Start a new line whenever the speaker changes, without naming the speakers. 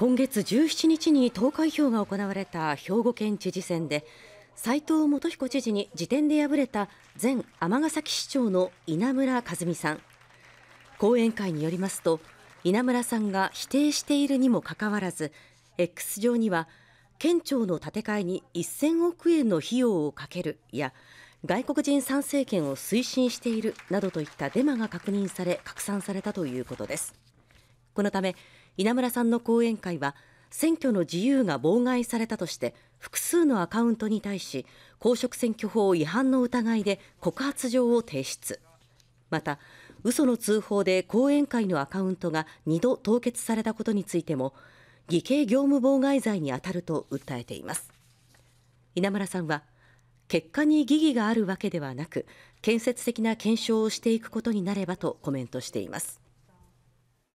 今月17日に投開票が行われた兵庫県知事選で斉藤元彦知事に辞典で敗れた前天ヶ崎市長の稲村和美さん講演会によりますと稲村さんが否定しているにもかかわらず X 上には県庁の建て替えに1000億円の費用をかけるや外国人参政権を推進しているなどといったデマが確認され拡散されたということです。このため稲村さんの後援会は選挙の自由が妨害されたとして複数のアカウントに対し公職選挙法違反の疑いで告発状を提出また嘘の通報で後援会のアカウントが2度凍結されたことについても偽計業務妨害罪に当たると訴えています稲村さんは結果に疑義があるわけではなく建設的な検証をしていくことになればとコメントしています